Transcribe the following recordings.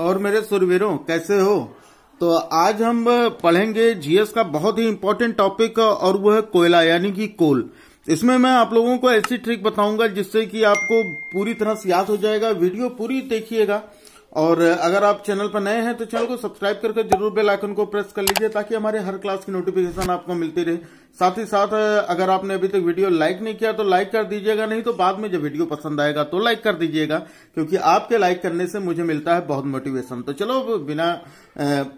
और मेरे सुरवीरों कैसे हो तो आज हम पढ़ेंगे जीएस का बहुत ही इम्पोर्टेंट टॉपिक और वो है कोयला यानी कि कोल इसमें मैं आप लोगों को ऐसी ट्रिक बताऊंगा जिससे कि आपको पूरी तरह से याद हो जाएगा वीडियो पूरी देखिएगा और अगर आप चैनल पर नए हैं तो चैनल को सब्सक्राइब करके जरूर बेल आइकन को प्रेस कर लीजिए ताकि हमारे हर क्लास की नोटिफिकेशन आपको मिलती रहे साथ ही साथ अगर आपने अभी तक वीडियो लाइक नहीं किया तो लाइक कर दीजिएगा नहीं तो बाद में जब वीडियो पसंद आएगा तो लाइक कर दीजिएगा क्योंकि आपके लाइक करने से मुझे मिलता है बहुत मोटिवेशन तो चलो बिना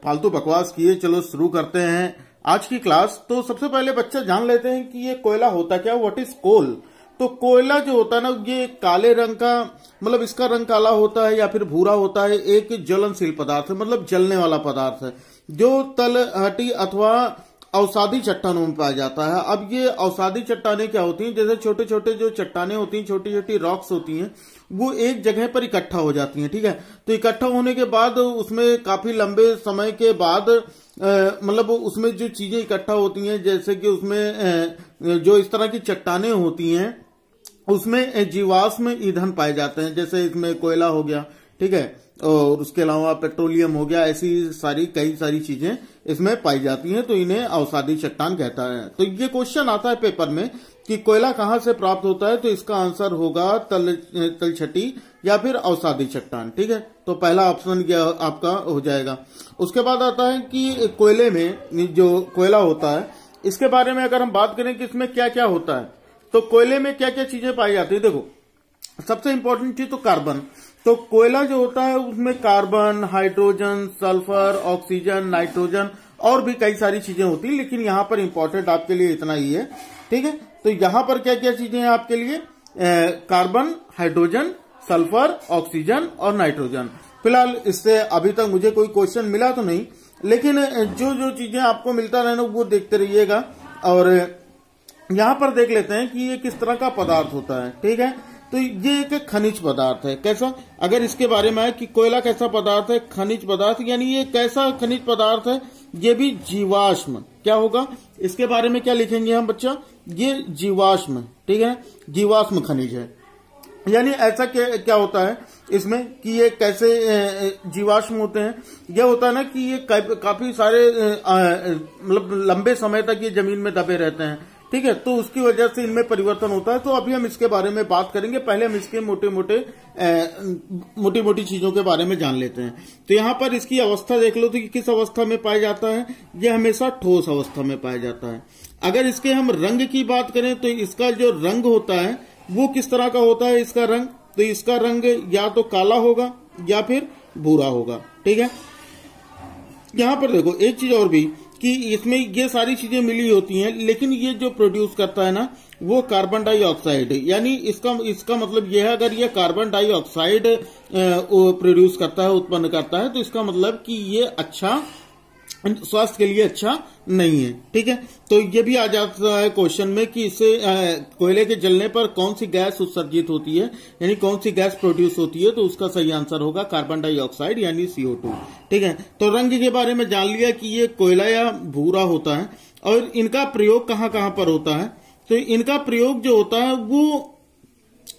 फालतू बकवास किए चलो शुरू करते हैं आज की क्लास तो सबसे पहले बच्चा जान लेते हैं कि ये कोयला होता क्या वट इज कोल तो कोयला जो होता है ना ये काले रंग का मतलब इसका रंग काला होता है या फिर भूरा होता है एक ज्वलनशील पदार्थ मतलब जलने वाला पदार्थ है जो तल हटी अथवा औसादी चट्टानों में पाया जाता है अब ये औसादी चट्टाने क्या होती हैं जैसे छोटे छोटे जो चट्टाने होती हैं छोटी छोटी रॉक्स होती हैं वो एक जगह पर इकट्ठा हो जाती हैं ठीक है तो इकट्ठा होने के बाद उसमें काफी लंबे समय के बाद मतलब उसमें जो चीजें इकट्ठा होती हैं जैसे कि उसमें जो इस तरह की चट्टाने होती हैं उसमें जीवाश्म ईंधन पाए जाते हैं जैसे इसमें कोयला हो गया ठीक है और उसके अलावा पेट्रोलियम हो गया ऐसी सारी कई सारी चीजें इसमें पाई जाती हैं तो इन्हें अवसादी चट्टान कहता है तो ये क्वेश्चन आता है पेपर में कि कोयला कहां से प्राप्त होता है तो इसका आंसर होगा तल तलछटी या फिर अवसादी चट्टान ठीक है तो पहला ऑप्शन आपका हो जाएगा उसके बाद आता है कि कोयले में जो कोयला होता है इसके बारे में अगर हम बात करें कि इसमें क्या क्या होता है तो कोयले में क्या क्या चीजें पाई जाती है देखो सबसे इंपॉर्टेंट चीज तो कार्बन तो कोयला जो होता है उसमें carbon hydrogen sulphur oxygen nitrogen और भी कई सारी चीजें होती है लेकिन यहाँ पर इंपॉर्टेंट आपके लिए इतना ही है ठीक है तो यहाँ पर क्या क्या चीजें हैं आपके लिए कार्बन हाइड्रोजन सल्फर ऑक्सीजन और नाइट्रोजन फिलहाल इससे अभी तक मुझे कोई क्वेश्चन मिला तो नहीं लेकिन जो जो चीजें आपको मिलता रहे वो देखते रहिएगा और यहाँ पर देख लेते हैं कि ये किस तरह का पदार्थ होता है ठीक है तो ये एक खनिज पदार्थ है कैसा अगर इसके बारे में आए कि कोयला कैसा पदार्थ है खनिज पदार्थ यानी ये कैसा खनिज पदार्थ है ये भी जीवाश्म क्या होगा इसके बारे में क्या लिखेंगे हम बच्चा ये जीवाश्म ठीक है जीवाश्म खनिज है यानी ऐसा क्या, क्या होता है इसमें कि ये कैसे जीवाश्म होते हैं यह होता है ना कि ये काफी सारे मतलब लंबे समय तक ये जमीन में दबे रहते हैं ठीक है तो उसकी वजह से इनमें परिवर्तन होता है तो अभी हम इसके बारे में बात करेंगे पहले हम इसके मोटे मोटे मोटी मोटी चीजों के बारे में जान लेते हैं तो यहाँ पर इसकी अवस्था देख लो तो कि किस अवस्था में पाया जाता है ये हमेशा ठोस अवस्था में पाया जाता है अगर इसके हम रंग की बात करें तो इसका जो रंग होता है वो किस तरह का होता है इसका रंग तो इसका रंग या तो काला होगा या फिर भूरा होगा ठीक है यहां पर देखो एक चीज और भी कि इसमें ये सारी चीजें मिली होती हैं लेकिन ये जो प्रोड्यूस करता है ना वो कार्बन डाइऑक्साइड यानी इसका इसका मतलब यह है अगर ये कार्बन डाइऑक्साइड प्रोड्यूस करता है उत्पन्न करता है तो इसका मतलब कि ये अच्छा स्वास्थ्य के लिए अच्छा नहीं है ठीक है तो ये भी आ जाता है क्वेश्चन में कि इसे कोयले के जलने पर कौन सी गैस उत्सर्जित होती है यानी कौन सी गैस प्रोड्यूस होती है तो उसका सही आंसर होगा कार्बन डाइऑक्साइड यानी सीओ टू ठीक है तो रंग के बारे में जान लिया कि ये कोयला या भूरा होता है और इनका प्रयोग कहाँ कहाँ पर होता है तो इनका प्रयोग जो होता है वो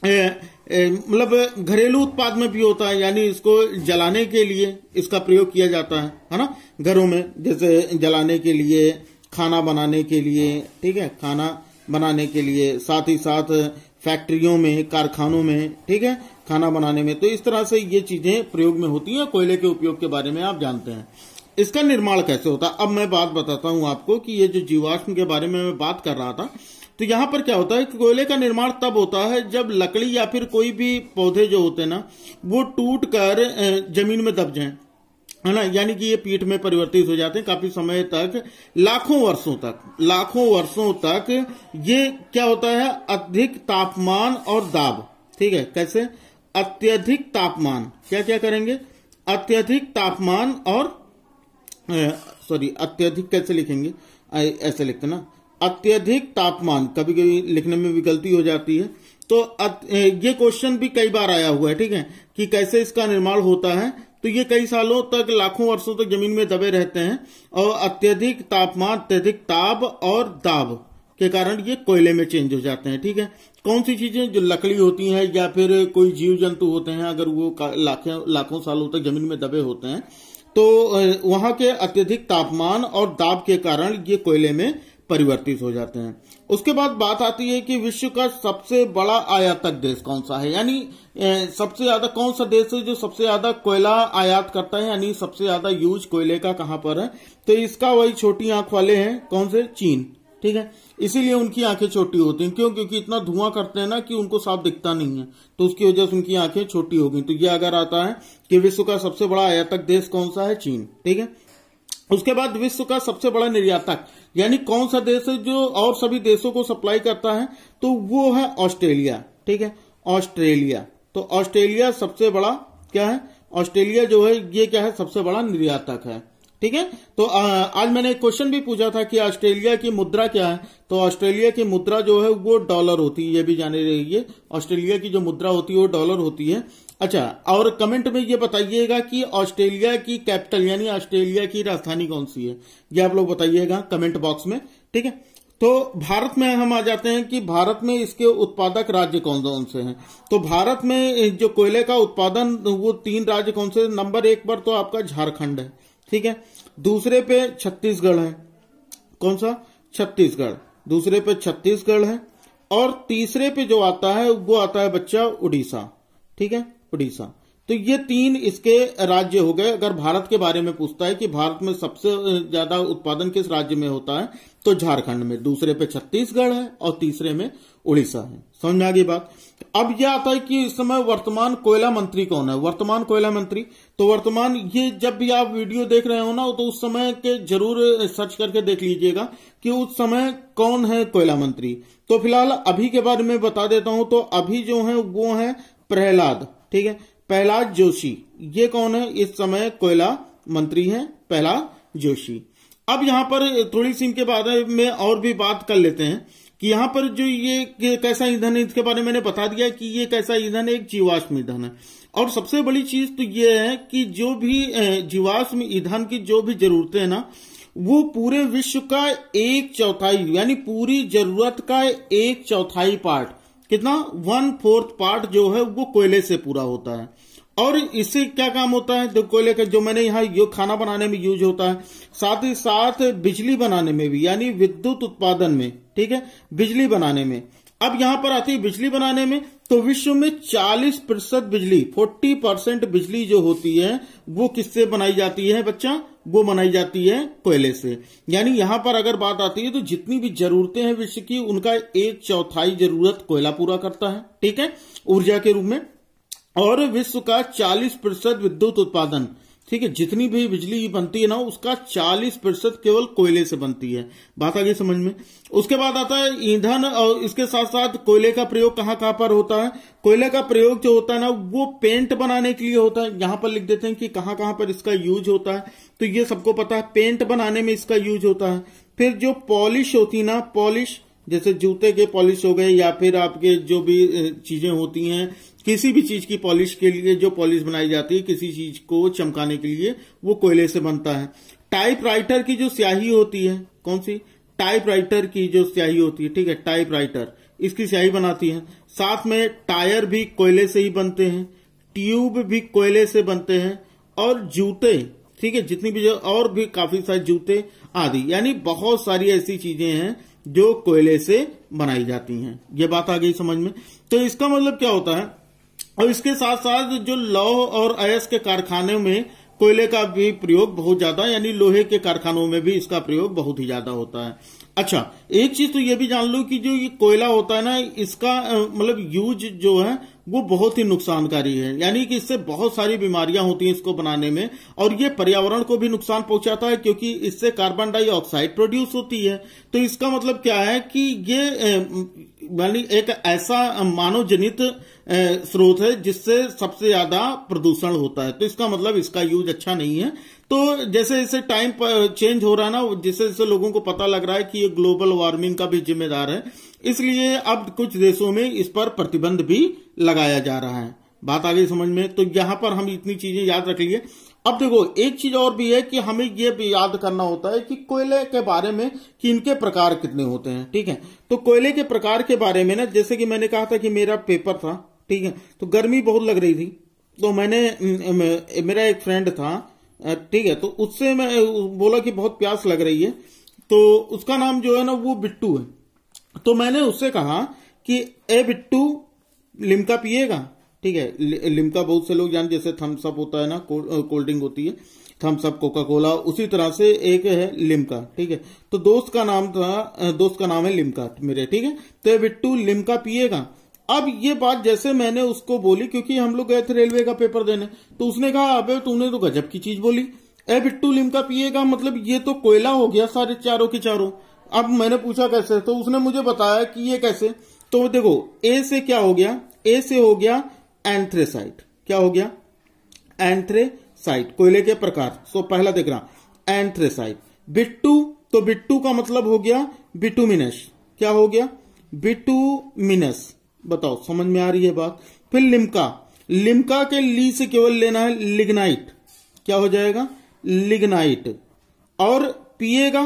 ए, मतलब घरेलू उत्पाद में भी होता है यानी इसको जलाने के लिए इसका प्रयोग किया जाता है है ना घरों में जैसे जलाने के लिए खाना बनाने के लिए ठीक है खाना बनाने के लिए साथ ही साथ फैक्ट्रियों में कारखानों में ठीक है खाना बनाने में तो इस तरह से ये चीजें प्रयोग में होती हैं कोयले के उपयोग के बारे में आप जानते हैं इसका निर्माण कैसे होता है अब मैं बात बताता हूं आपको कि ये जो जीवाश्म के बारे में मैं बात कर रहा था तो यहां पर क्या होता है कि कोयले का निर्माण तब होता है जब लकड़ी या फिर कोई भी पौधे जो होते हैं ना वो टूट कर जमीन में दब जाए है ना यानी कि ये पीठ में परिवर्तित हो जाते हैं काफी समय तक लाखों वर्षों तक लाखों वर्षों तक ये क्या होता है अधिक तापमान और दाब ठीक है कैसे अत्यधिक तापमान क्या क्या करेंगे अत्यधिक तापमान और सॉरी अत्यधिक कैसे लिखेंगे ऐसे लिखते ना अत्यधिक तापमान कभी कभी लिखने में भी गलती हो जाती है तो ये क्वेश्चन भी कई बार आया हुआ है ठीक है कि कैसे इसका निर्माण होता है तो ये कई सालों तक लाखों वर्षों तक जमीन में दबे रहते हैं और अत्यधिक तापमान अत्यधिक ताप और दाब के कारण ये कोयले में चेंज हो जाते हैं ठीक है कौन सी चीजें जो लकड़ी होती है या फिर कोई जीव जंतु होते हैं अगर वो लाखों लाखों सालों तक जमीन में दबे होते हैं तो वहां के अत्यधिक तापमान और दाब के कारण ये कोयले में परिवर्तित हो जाते हैं उसके बाद बात आती है कि विश्व का सबसे बड़ा आयातक देश कौन सा है यानी सबसे ज्यादा कौन सा देश है जो सबसे ज्यादा कोयला आयात करता है यानी सबसे ज्यादा यूज कोयले का कहां पर है तो इसका वही छोटी आंख वाले हैं कौन से चीन ठीक है इसीलिए उनकी आंखें छोटी होती हैं क्यों क्योंकि इतना धुआं करते हैं ना कि उनको साफ दिखता नहीं है तो उसकी वजह से उनकी आंखें छोटी हो गई तो ये अगर आता है कि विश्व का सबसे बड़ा आयातक देश कौन सा है चीन ठीक है उसके बाद विश्व का सबसे बड़ा निर्यातक यानी कौन सा देश है जो और सभी देशों को सप्लाई करता है तो वो है ऑस्ट्रेलिया ठीक है ऑस्ट्रेलिया तो ऑस्ट्रेलिया सबसे बड़ा क्या है ऑस्ट्रेलिया जो है ये क्या है सबसे बड़ा निर्यातक है ठीक है तो आ, आज मैंने एक क्वेश्चन भी पूछा था कि ऑस्ट्रेलिया की मुद्रा क्या है तो ऑस्ट्रेलिया की मुद्रा जो है वो डॉलर होती है ये भी जाने रहिए ऑस्ट्रेलिया की जो मुद्रा होती है वो डॉलर होती है अच्छा और कमेंट में ये बताइएगा कि ऑस्ट्रेलिया की कैपिटल यानी ऑस्ट्रेलिया की राजधानी कौन सी है ये आप लोग बताइएगा कमेंट बॉक्स में ठीक है तो भारत में हम आ जाते हैं कि भारत में इसके उत्पादक राज्य कौन कौन से हैं तो भारत में जो कोयले का उत्पादन वो तीन राज्य कौन से नंबर एक पर तो आपका झारखंड है ठीक है दूसरे पे छत्तीसगढ़ है कौन सा छत्तीसगढ़ दूसरे पे छत्तीसगढ़ है और तीसरे पे जो आता है वो आता है बच्चा उड़ीसा ठीक है उड़ीसा तो ये तीन इसके राज्य हो गए अगर भारत के बारे में पूछता है कि भारत में सबसे ज्यादा उत्पादन किस राज्य में होता है तो झारखंड में दूसरे पे छत्तीसगढ़ है और तीसरे में उड़ीसा है समझ में आ गई बात अब यह आता है कि इस समय वर्तमान कोयला मंत्री कौन है वर्तमान कोयला मंत्री तो वर्तमान ये जब भी आप वीडियो देख रहे हो ना तो उस समय के जरूर सर्च करके देख लीजिएगा कि उस समय कौन है कोयला मंत्री तो फिलहाल अभी के बारे में बता देता हूं तो अभी जो है वो है प्रहलाद ठीक है प्रहलाद जोशी ये कौन है इस समय कोयला मंत्री हैं प्रहलाद जोशी अब यहां पर थोड़ी सी इनके बारे में और भी बात कर लेते हैं कि यहां पर जो ये कैसा ईंधन है इसके बारे में मैंने बता दिया कि ये कैसा ईंधन है एक जीवाश्म ईंधन है और सबसे बड़ी चीज तो ये है कि जो भी जीवाश्म ईंधन की जो भी जरूरतें है ना वो पूरे विश्व का एक चौथाई यानी पूरी जरूरत का एक चौथाई पार्ट कितना वन फोर्थ पार्ट जो है वो कोयले से पूरा होता है और इससे क्या काम होता है तो कोयले का जो मैंने यहाँ यो खाना बनाने में यूज होता है साथ ही साथ बिजली बनाने में भी यानी विद्युत उत्पादन में ठीक है बिजली बनाने में अब यहां पर आती है बिजली बनाने में तो विश्व में 40 प्रतिशत बिजली 40 परसेंट बिजली जो होती है वो किससे बनाई जाती है बच्चा वो बनाई जाती है कोयले से यानी यहां पर अगर बात आती है तो जितनी भी जरूरतें हैं विश्व की उनका एक चौथाई जरूरत कोयला पूरा करता है ठीक है ऊर्जा के रूप में और विश्व का 40 प्रतिशत विद्युत उत्पादन ठीक है जितनी भी बिजली बनती है ना उसका 40 प्रतिशत केवल कोयले से बनती है बात आ गई समझ में उसके बाद आता है ईंधन और इसके साथ साथ कोयले का प्रयोग कहाँ कहाँ पर होता है कोयले का प्रयोग जो होता है ना वो पेंट बनाने के लिए होता है यहां पर लिख देते हैं कि कहाँ कहाँ पर इसका यूज होता है तो ये सबको पता है पेंट बनाने में इसका यूज होता है फिर जो पॉलिश होती ना पॉलिश जैसे जूते के पॉलिश हो गए या फिर आपके जो भी चीजें होती हैं किसी भी चीज की पॉलिश के लिए जो पॉलिश बनाई जाती है किसी चीज को चमकाने के लिए वो कोयले से बनता है टाइपराइटर की जो स्याही होती है कौन सी टाइपराइटर की जो स्याही होती है ठीक है टाइपराइटर इसकी स्याही बनाती है साथ में टायर भी कोयले से ही बनते हैं ट्यूब भी कोयले से बनते हैं और जूते ठीक है जितनी भी और भी काफी सारे जूते आदि यानी बहुत सारी ऐसी चीजें हैं जो कोयले से बनाई जाती हैं ये बात आ गई समझ में तो इसका मतलब क्या होता है और इसके साथ साथ जो लौह और अयस के कारखाने में कोयले का भी प्रयोग बहुत ज्यादा यानी लोहे के कारखानों में भी इसका प्रयोग बहुत ही ज्यादा होता है अच्छा एक चीज तो ये भी जान लो कि जो ये कोयला होता है ना इसका मतलब यूज जो है वो बहुत ही नुकसानकारी है यानी कि इससे बहुत सारी बीमारियां होती हैं इसको बनाने में और ये पर्यावरण को भी नुकसान पहुंचाता है क्योंकि इससे कार्बन डाइऑक्साइड प्रोड्यूस होती है तो इसका मतलब क्या है कि ये यानी एक ऐसा मानव जनित स्रोत है जिससे सबसे ज्यादा प्रदूषण होता है तो इसका मतलब इसका यूज अच्छा नहीं है तो जैसे जैसे टाइम चेंज हो रहा है ना जैसे जैसे लोगों को पता लग रहा है कि ये ग्लोबल वार्मिंग का भी जिम्मेदार है इसलिए अब कुछ देशों में इस पर प्रतिबंध भी लगाया जा रहा है बात आ गई समझ में तो यहां पर हम इतनी चीजें याद रख लिये अब देखो एक चीज और भी है कि हमें यह भी याद करना होता है कि कोयले के बारे में कि इनके प्रकार कितने होते हैं ठीक है तो कोयले के प्रकार के बारे में ना जैसे कि मैंने कहा था कि मेरा पेपर था ठीक है तो गर्मी बहुत लग रही थी तो मैंने मेरा एक फ्रेंड था ठीक है तो उससे मैं बोला कि बहुत प्यास लग रही है तो उसका नाम जो है ना वो बिट्टू है तो मैंने उससे कहा कि ए बिट्टू लिमका पिएगा ठीक है लिमका बहुत से लोग जानते जैसे थम्सअप होता है ना कोल्ड ड्रिंक होती है थम्सअप कोका कोला उसी तरह से एक है लिमका ठीक है तो दोस्त का नाम था दोस्त का नाम है लिमका मेरे ठीक है तो बिट्टू लिमका पिएगा अब ये बात जैसे मैंने उसको बोली क्योंकि हम लोग गए थे रेलवे का पेपर देने तो उसने कहा अबे तूने तो गजब की चीज बोली ए बिट्टू लिमका पिएगा मतलब ये तो कोयला हो गया सारे चारों के चारों अब मैंने पूछा कैसे तो उसने मुझे बताया कि ये कैसे तो देखो ए से क्या हो गया ए से हो गया एंथ्रेसाइट क्या हो गया एंथ्रेसाइट कोयले के प्रकार सो पहला देख रहा एंथ्रेसाइट बिट्टू तो बिट्टू का मतलब हो गया बिटुमिनस क्या हो गया बिटुमिनस बताओ समझ में आ रही है बात फिर लिमका लिमका के ली से केवल लेना है लिग्नाइट क्या हो जाएगा लिग्नाइट और पिएगा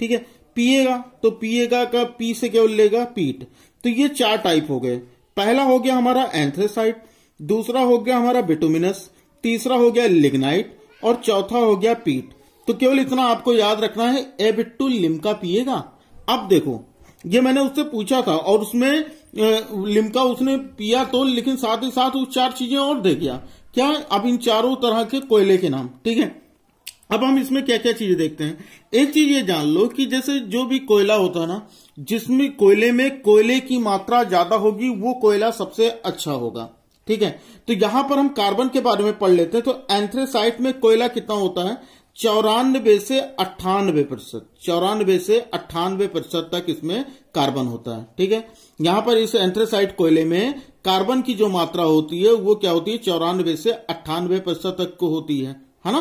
ठीक है पिएगा तो पिएगा का पी से केवल लेगा पीट तो ये चार टाइप हो गए पहला हो गया हमारा एंथ्रेसाइट दूसरा हो गया हमारा बिटुमिनस तीसरा हो गया लिग्नाइट और चौथा हो गया पीट तो केवल इतना आपको याद रखना है ए बिट्टू लिमका पिएगा अब देखो ये मैंने उससे पूछा था और उसमें लिमका उसने पिया तो लेकिन साथ ही साथ उस चार चीजें और दे गया क्या अब इन चारों तरह के कोयले के नाम ठीक है अब हम इसमें क्या क्या चीजें देखते हैं एक चीज ये जान लो कि जैसे जो भी कोयला होता है ना जिसमें कोयले में कोयले की मात्रा ज्यादा होगी वो कोयला सबसे अच्छा होगा ठीक है तो यहां पर हम कार्बन के बारे में पढ़ लेते हैं तो एंथ्रेसाइट में कोयला कितना होता है चौरानबे से अट्ठानबे प्रतिशत चौरानबे से अट्ठानबे प्रतिशत तक इसमें कार्बन होता है ठीक है यहां पर इस एंथ्रेसाइट कोयले में कार्बन की जो मात्रा होती है वो क्या होती है चौरानबे से अट्ठानबे प्रतिशत तक को होती है है ना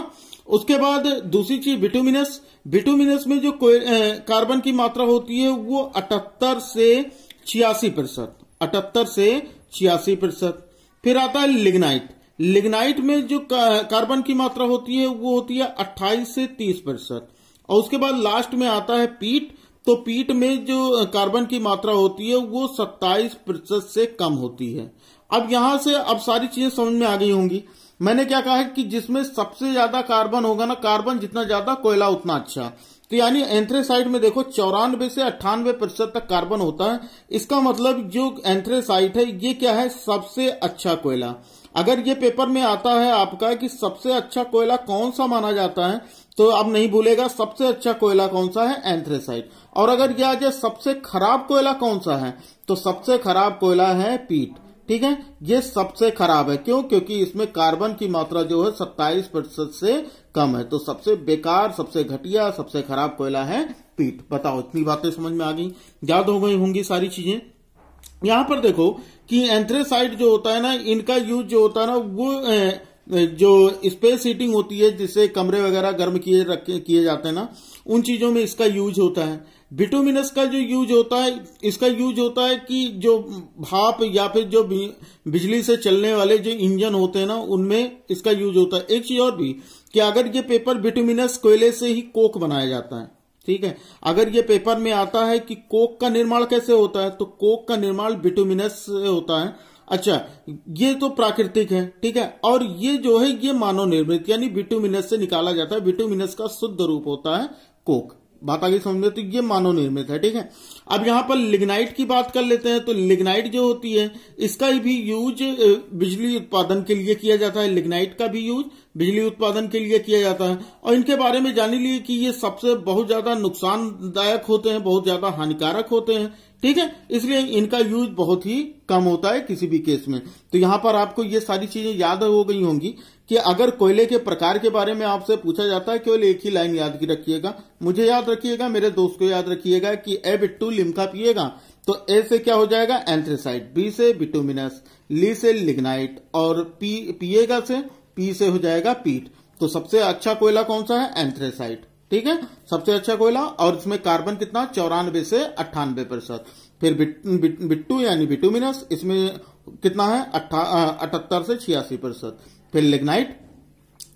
उसके बाद दूसरी चीज विटोमिनस विटोमिनस में जो कार्बन की मात्रा होती है वो अठहत्तर से छियासी प्रतिशत अठहत्तर से छियासी प्रतिशत फिर आता है लिग्नाइट लिग्नाइट में जो कार्बन की मात्रा होती है वो होती है अट्ठाईस से तीस प्रतिशत और उसके बाद लास्ट में आता है पीट तो पीट में जो कार्बन की मात्रा होती है वो सत्ताईस प्रतिशत से कम होती है अब यहां से अब सारी चीजें समझ में आ गई होंगी मैंने क्या कहा है कि जिसमें सबसे ज्यादा कार्बन होगा ना कार्बन जितना ज्यादा कोयला उतना अच्छा तो यानी एंथ्रेसाइड में देखो चौरानवे से अट्ठानबे प्रतिशत तक कार्बन होता है इसका मतलब जो एंथ्रेसाइड है ये क्या है सबसे अच्छा कोयला अगर ये पेपर में आता है आपका कि सबसे अच्छा कोयला कौन सा माना जाता है तो आप नहीं भूलेगा सबसे अच्छा कोयला कौन सा है एंथ्रेसाइड और अगर यह आ जाए सबसे खराब कोयला कौन सा है तो सबसे खराब कोयला है पीट ठीक है ये सबसे खराब है क्यों क्योंकि इसमें कार्बन की मात्रा जो है सत्ताईस प्रतिशत से कम है तो सबसे बेकार सबसे घटिया सबसे खराब कोयला है पीट बताओ इतनी बातें समझ में आ गई याद हो गई होंगी सारी चीजें यहां पर देखो कि एंथ्रेसाइड जो होता है ना इनका यूज जो होता है ना वो जो स्पेस हीटिंग होती है जिससे कमरे वगैरह गर्म किए रखे किए जाते हैं ना उन चीजों में इसका यूज होता है विटोमिनस का जो यूज होता है इसका यूज होता है कि जो भाप या फिर जो बिजली से चलने वाले जो इंजन होते हैं ना उनमें इसका यूज होता है एक चीज और भी कि अगर ये पेपर विटोमिनस कोयले से ही कोक बनाया जाता है ठीक है अगर ये पेपर में आता है कि कोक का निर्माण कैसे होता है तो कोक का निर्माण विटोमिनस से होता है अच्छा ये तो प्राकृतिक है ठीक है और ये जो है ये मानव निर्मित यानी विटोमिनस से निकाला जाता है विटोमिनस का शुद्ध रूप होता है कोक बात आगे समझ में तो ये मानव निर्मित है ठीक है अब यहाँ पर लिग्नाइट की बात कर लेते हैं तो लिग्नाइट जो होती है इसका भी यूज बिजली उत्पादन के लिए किया जाता है लिग्नाइट का भी यूज बिजली उत्पादन के लिए किया जाता है और इनके बारे में जान लीजिए कि ये सबसे बहुत ज्यादा नुकसानदायक होते हैं बहुत ज्यादा हानिकारक होते हैं ठीक है इसलिए इनका यूज बहुत ही कम होता है किसी भी केस में तो यहां पर आपको ये सारी चीजें याद हो गई होंगी कि अगर कोयले के प्रकार के बारे में आपसे पूछा जाता है केवल एक ही लाइन याद की रखिएगा मुझे याद रखिएगा मेरे दोस्त को याद रखिएगा कि ए बिट्टू लिमका पिएगा तो ए से क्या हो जाएगा एंथ्रेसाइट बी से बिटुमिनस ली से लिग्नाइट और पी पिएगा से पी से हो जाएगा पीट तो सबसे अच्छा कोयला कौन सा है एंथ्रेसाइट ठीक है सबसे अच्छा कोयला और इसमें कार्बन कितना चौरानबे से अट्ठानबे प्रतिशत फिर बिट्टू यानी बिटुमिनस इसमें कितना है अठहत्तर से छियासी प्रतिशत फिर लिग्नाइट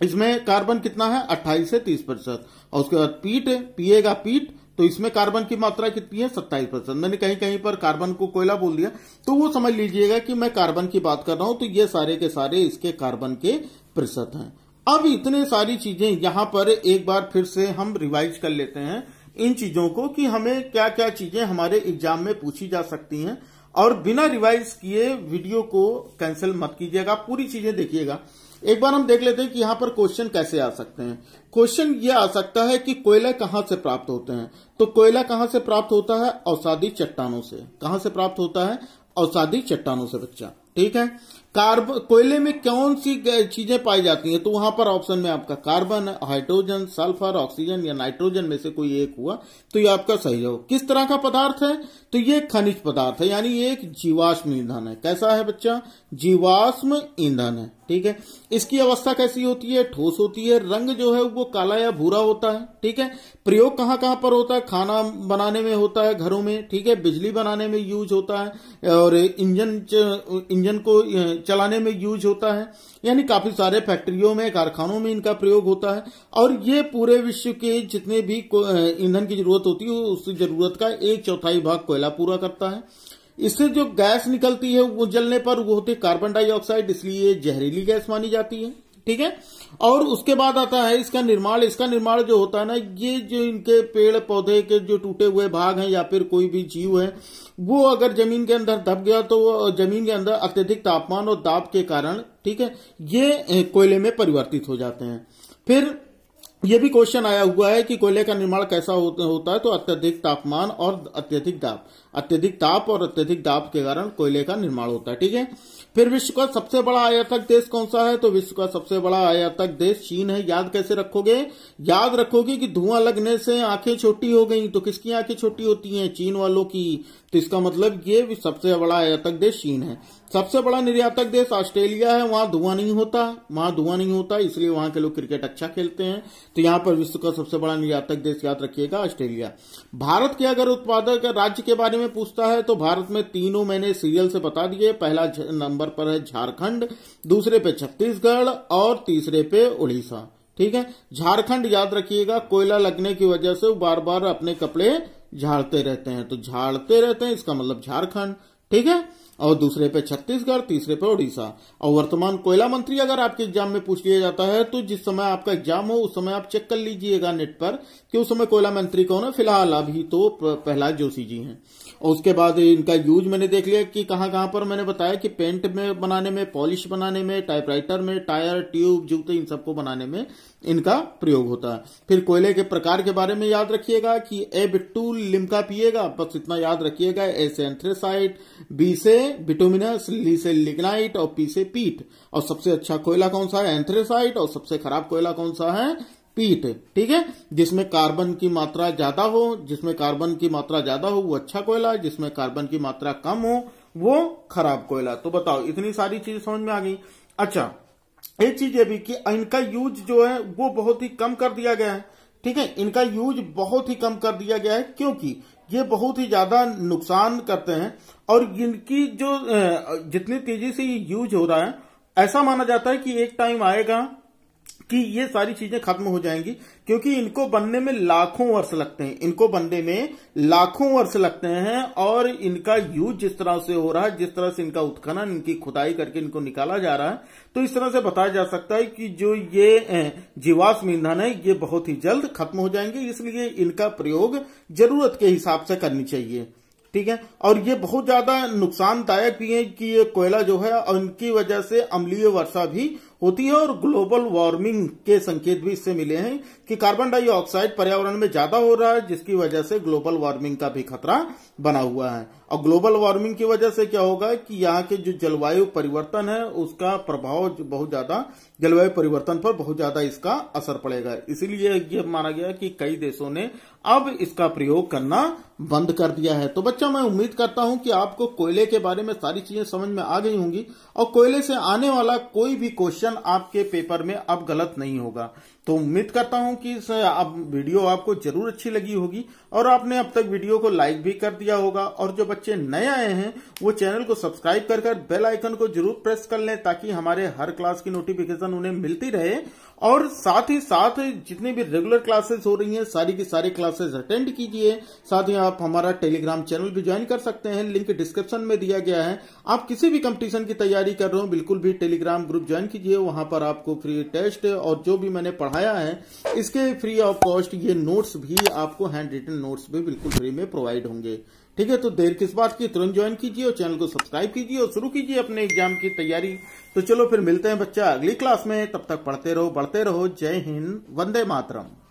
इसमें कार्बन कितना है 28 से 30 प्रतिशत और उसके बाद पीट पिएगा पीट तो इसमें कार्बन की मात्रा कितनी है सत्ताईस परसेंट मैंने कहीं कहीं पर कार्बन को कोयला बोल दिया तो वो समझ लीजिएगा कि मैं कार्बन की बात कर रहा हूं तो ये सारे के सारे इसके कार्बन के प्रतिशत हैं अब इतने सारी चीजें यहां पर एक बार फिर से हम रिवाइज कर लेते हैं इन चीजों को कि हमें क्या क्या चीजें हमारे एग्जाम में पूछी जा सकती हैं और बिना रिवाइज किए वीडियो को कैंसिल मत कीजिएगा पूरी चीजें देखिएगा एक बार हम देख लेते हैं कि यहाँ पर क्वेश्चन कैसे आ सकते हैं क्वेश्चन ये आ सकता है कि कोयला कहां से प्राप्त होते हैं तो कोयला कहां से प्राप्त होता है औसादी चट्टानों से कहां से प्राप्त होता है औसादी चट्टानों से बच्चा ठीक है कार्बन कोयले में कौन सी चीजें पाई जाती हैं तो वहां पर ऑप्शन में आपका कार्बन हाइड्रोजन सल्फर ऑक्सीजन या नाइट्रोजन में से कोई एक हुआ तो ये आपका सही हो किस तरह का पदार्थ है तो ये खनिज पदार्थ है यानी ये एक जीवाश्म ईंधन है कैसा है बच्चा जीवाश्म ईंधन है ठीक है इसकी अवस्था कैसी होती है ठोस होती है रंग जो है वो काला या भूरा होता है ठीक है प्रयोग कहाँ कहाँ पर होता है खाना बनाने में होता है घरों में ठीक है बिजली बनाने में यूज होता है और इंजन इंजन इंजन को चलाने में यूज होता है यानी काफी सारे फैक्ट्रियों में कारखानों में इनका प्रयोग होता है और ये पूरे विश्व के जितने भी ईंधन की जरूरत होती है उस जरूरत का एक चौथाई भाग कोयला पूरा करता है इससे जो गैस निकलती है वो जलने पर वो होती है कार्बन डाइऑक्साइड इसलिए जहरीली गैस मानी जाती है ठीक है और उसके बाद आता है इसका निर्माण इसका निर्माण जो होता है ना ये जो इनके पेड़ पौधे के जो टूटे हुए भाग हैं या फिर कोई भी जीव है वो अगर जमीन के अंदर दब गया तो वो जमीन के अंदर अत्यधिक तापमान और दाब के कारण ठीक है ये कोयले में परिवर्तित हो जाते हैं फिर यह भी क्वेश्चन आया हुआ है कि कोयले का निर्माण कैसा होता है तो अत्यधिक तापमान और अत्यधिक दाब अत्यधिक ताप और अत्यधिक दाब के कारण कोयले का निर्माण होता है ठीक है फिर विश्व का सबसे बड़ा आयातक देश कौन सा है तो विश्व का सबसे बड़ा आयातक देश चीन है याद कैसे रखोगे याद रखोगे कि धुआं लगने से आंखें छोटी हो गई तो किसकी आंखें छोटी होती हैं चीन वालों की तो इसका मतलब ये सबसे बड़ा आयातक देश चीन है सबसे बड़ा निर्यातक देश ऑस्ट्रेलिया है वहां धुआं नहीं होता वहां धुआं नहीं होता इसलिए वहां के लोग क्रिकेट अच्छा खेलते हैं तो यहां पर विश्व का सबसे बड़ा निर्यातक देश याद रखिएगा ऑस्ट्रेलिया भारत के अगर उत्पादक राज्य के बारे में पूछता है तो भारत में तीनों मैंने सीरियल से बता दिए पहला नंबर पर है झारखंड दूसरे पे छत्तीसगढ़ और तीसरे पे उड़ीसा ठीक है झारखंड याद रखिएगा कोयला लगने की वजह से बार बार अपने कपड़े झाड़ते रहते हैं तो झाड़ते रहते हैं इसका मतलब झारखंड ठीक है और दूसरे पे छत्तीसगढ़ तीसरे पे ओडिशा और वर्तमान कोयला मंत्री अगर आपके एग्जाम में पूछ लिया जाता है तो जिस समय आपका एग्जाम हो उस समय आप चेक कर लीजिएगा नेट पर कि उस समय कोयला मंत्री कौन है फिलहाल अभी तो प्रहलाद जोशी जी हैं और उसके बाद इनका यूज मैंने देख लिया कि कहाँ कहाँ पर मैंने बताया कि पेंट में बनाने में पॉलिश बनाने में टाइपराइटर में टायर ट्यूब जूते इन सबको बनाने में इनका प्रयोग होता है फिर कोयले के प्रकार के बारे में याद रखिएगा कि ए बिट्टू लिमका पिएगा बस इतना याद रखिएगा ए से एंथ्रेसाइट बी से बिटोमिनस ली से लिग्नाइट और पी से पीट और सबसे अच्छा कोयला कौन सा है एंथ्रेसाइट और सबसे खराब कोयला कौन सा है पीत ठीक है जिसमें कार्बन की मात्रा ज्यादा हो जिसमें कार्बन की मात्रा ज्यादा हो वो अच्छा कोयला जिसमें कार्बन की मात्रा कम हो वो खराब कोयला तो बताओ इतनी सारी चीज समझ में आ गई अच्छा एक चीज ये भी कि इनका यूज जो है वो बहुत ही कम कर दिया गया है ठीक है इनका यूज बहुत ही कम कर दिया गया है क्योंकि ये बहुत ही ज्यादा नुकसान करते हैं और इनकी जो जितनी तेजी से ये यूज हो रहा है ऐसा माना जाता है कि एक टाइम आएगा कि ये सारी चीजें खत्म हो जाएंगी क्योंकि इनको बनने में लाखों वर्ष लगते हैं इनको बनने में लाखों वर्ष लगते हैं और इनका यूज जिस तरह से हो रहा है जिस तरह से इनका उत्खनन इनकी खुदाई करके इनको निकाला जा रहा है तो इस तरह से बताया जा सकता है कि जो ये जीवाश्म ईंधन है ये बहुत ही जल्द खत्म हो जाएंगे इसलिए इनका प्रयोग जरूरत के हिसाब से करनी चाहिए ठीक है और ये बहुत ज्यादा नुकसानदायक भी है कि ये कोयला जो है और इनकी वजह से अम्लीय वर्षा भी होती है और ग्लोबल वार्मिंग के संकेत भी इससे मिले हैं कि कार्बन डाइऑक्साइड पर्यावरण में ज्यादा हो रहा है जिसकी वजह से ग्लोबल वार्मिंग का भी खतरा बना हुआ है और ग्लोबल वार्मिंग की वजह से क्या होगा कि यहाँ के जो जलवायु परिवर्तन है उसका प्रभाव बहुत ज्यादा जलवायु परिवर्तन पर बहुत ज्यादा इसका असर पड़ेगा इसीलिए यह माना गया कि कई देशों ने अब इसका प्रयोग करना बंद कर दिया है तो बच्चा मैं उम्मीद करता हूं कि आपको कोयले के बारे में सारी चीजें समझ में आ गई होंगी और कोयले से आने वाला कोई भी क्वेश्चन आपके पेपर में अब गलत नहीं होगा तो उम्मीद करता हूं कि अब वीडियो आपको जरूर अच्छी लगी होगी और आपने अब तक वीडियो को लाइक भी कर दिया होगा और जो बच्चे नए आए हैं वो चैनल को सब्सक्राइब कर कर बेल आइकन को जरूर प्रेस कर लें ताकि हमारे हर क्लास की नोटिफिकेशन उन्हें मिलती रहे और साथ ही साथ जितनी भी रेगुलर क्लासेस हो रही है सारी की सारी क्लासेस अटेंड कीजिए साथ ही आप हमारा टेलीग्राम चैनल भी ज्वाइन कर सकते हैं लिंक डिस्क्रिप्शन में दिया गया है आप किसी भी कम्पिटिशन की तैयारी कर रहे हो बिल्कुल भी टेलीग्राम ग्रुप ज्वाइन कीजिए वहां पर आपको फ्री टेस्ट और जो भी मैंने पढ़ा पढ़ाया है इसके फ्री ऑफ कॉस्ट ये नोट्स भी आपको हैंड रिटन नोट्स भी बिल्कुल फ्री में प्रोवाइड होंगे ठीक है तो देर किस बात की तुरंत ज्वाइन कीजिए और चैनल को सब्सक्राइब कीजिए और शुरू कीजिए अपने एग्जाम की तैयारी तो चलो फिर मिलते हैं बच्चा अगली क्लास में तब तक पढ़ते रहो बढ़ते रहो जय हिंद वंदे मातरम